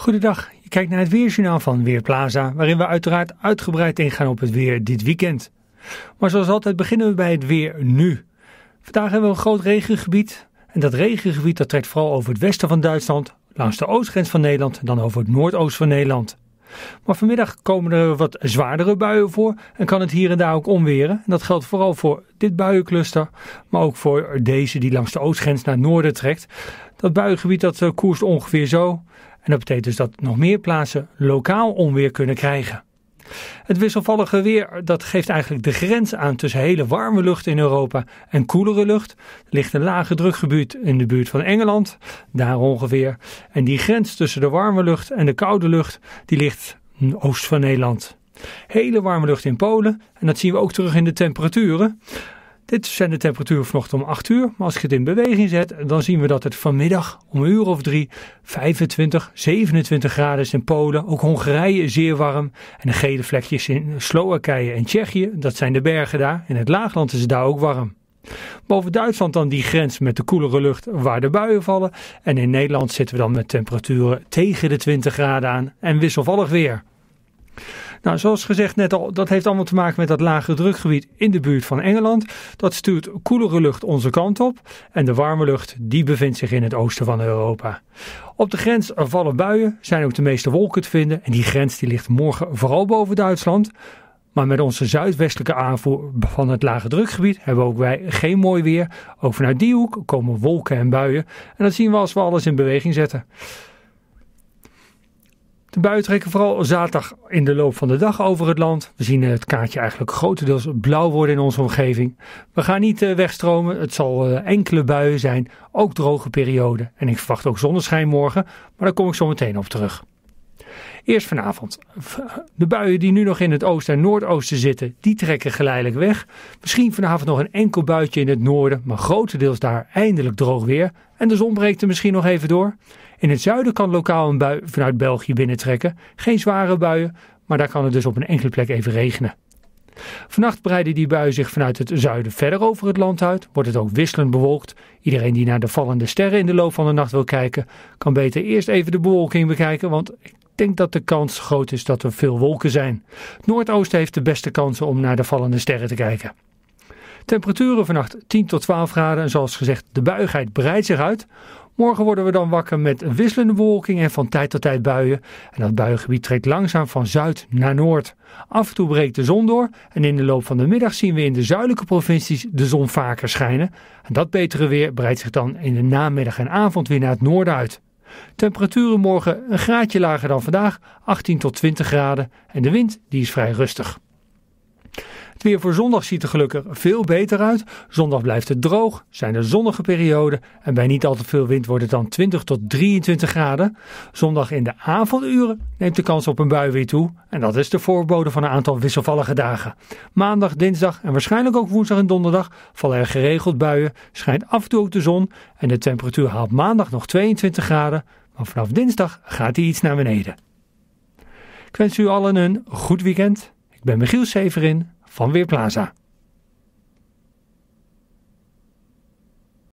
Goedendag, je kijkt naar het Weerjournaal van Weerplaza, waarin we uiteraard uitgebreid ingaan op het weer dit weekend. Maar zoals altijd beginnen we bij het weer nu. Vandaag hebben we een groot regengebied en dat regengebied dat trekt vooral over het westen van Duitsland, langs de oostgrens van Nederland en dan over het noordoosten van Nederland. Maar vanmiddag komen er wat zwaardere buien voor en kan het hier en daar ook onweren. En dat geldt vooral voor dit buiencluster, maar ook voor deze die langs de oostgrens naar het noorden trekt. Dat buiengebied dat eh, koerst ongeveer zo. En dat betekent dus dat nog meer plaatsen lokaal onweer kunnen krijgen. Het wisselvallige weer dat geeft eigenlijk de grens aan tussen hele warme lucht in Europa en koelere lucht. Er ligt een lage drukgebied in de buurt van Engeland, daar ongeveer. En die grens tussen de warme lucht en de koude lucht, die ligt oost van Nederland. Hele warme lucht in Polen en dat zien we ook terug in de temperaturen. Dit zijn de temperaturen vanochtend om 8 uur. Maar als je het in beweging zet, dan zien we dat het vanmiddag om een uur of drie 25, 27 graden is in Polen. Ook Hongarije zeer warm. En de gele vlekjes in Slowakije en Tsjechië, dat zijn de bergen daar. In het laagland is het daar ook warm. Boven Duitsland dan die grens met de koelere lucht waar de buien vallen. En in Nederland zitten we dan met temperaturen tegen de 20 graden aan en wisselvallig weer. Nou, zoals gezegd net al, dat heeft allemaal te maken met dat lage drukgebied in de buurt van Engeland. Dat stuurt koelere lucht onze kant op en de warme lucht die bevindt zich in het oosten van Europa. Op de grens vallen buien, zijn ook de meeste wolken te vinden en die grens die ligt morgen vooral boven Duitsland. Maar met onze zuidwestelijke aanvoer van het lage drukgebied hebben ook wij geen mooi weer. Ook vanuit die hoek komen wolken en buien en dat zien we als we alles in beweging zetten. De buien trekken vooral zaterdag in de loop van de dag over het land. We zien het kaartje eigenlijk grotendeels blauw worden in onze omgeving. We gaan niet eh, wegstromen, het zal eh, enkele buien zijn, ook droge perioden. En ik verwacht ook zonneschijn morgen, maar daar kom ik zo meteen op terug. Eerst vanavond. De buien die nu nog in het oosten en noordoosten zitten, die trekken geleidelijk weg. Misschien vanavond nog een enkel buitje in het noorden, maar grotendeels daar eindelijk droog weer. En de zon breekt er misschien nog even door. In het zuiden kan lokaal een bui vanuit België binnentrekken. Geen zware buien, maar daar kan het dus op een enkele plek even regenen. Vannacht breiden die buien zich vanuit het zuiden verder over het land uit. Wordt het ook wisselend bewolkt. Iedereen die naar de vallende sterren in de loop van de nacht wil kijken, kan beter eerst even de bewolking bekijken. Want ik denk dat de kans groot is dat er veel wolken zijn. Noordoosten heeft de beste kansen om naar de vallende sterren te kijken. Temperaturen vannacht 10 tot 12 graden en zoals gezegd de buigheid breidt zich uit. Morgen worden we dan wakker met wisselende bewolking en van tijd tot tijd buien. En dat buiengebied trekt langzaam van zuid naar noord. Af en toe breekt de zon door en in de loop van de middag zien we in de zuidelijke provincies de zon vaker schijnen. En dat betere weer breidt zich dan in de namiddag en avond weer naar het noorden uit. Temperaturen morgen een graadje lager dan vandaag, 18 tot 20 graden en de wind die is vrij rustig. Het weer voor zondag ziet er gelukkig veel beter uit. Zondag blijft het droog, zijn er zonnige perioden en bij niet al te veel wind wordt het dan 20 tot 23 graden. Zondag in de avonduren neemt de kans op een bui weer toe en dat is de voorbode van een aantal wisselvallige dagen. Maandag, dinsdag en waarschijnlijk ook woensdag en donderdag vallen er geregeld buien, schijnt af en toe ook de zon en de temperatuur haalt maandag nog 22 graden, maar vanaf dinsdag gaat die iets naar beneden. Ik wens u allen een goed weekend. Ik ben Michiel Severin Fonve Plaza.